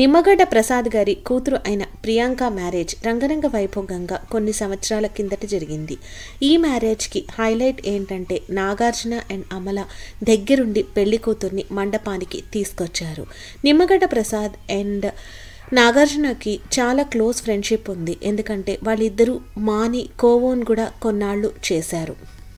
నిమ్మగడ్డ ప్రసాద్ గారి కూతురు అయిన ప్రియాంక మ్యారేజ్ రంగరంగ వైభోగంగా కొన్ని సంవత్సరాల కిందట జరిగింది ఈ మ్యారేజ్కి హైలైట్ ఏంటంటే నాగార్జున అండ్ అమల దగ్గరుండి పెళ్లి కూతుర్ని మండపానికి తీసుకొచ్చారు నిమ్మగడ్డ ప్రసాద్ అండ్ నాగార్జునకి చాలా క్లోజ్ ఫ్రెండ్షిప్ ఉంది ఎందుకంటే వాళ్ళిద్దరూ మాని కోవోన్ కూడా కొన్నాళ్ళు చేశారు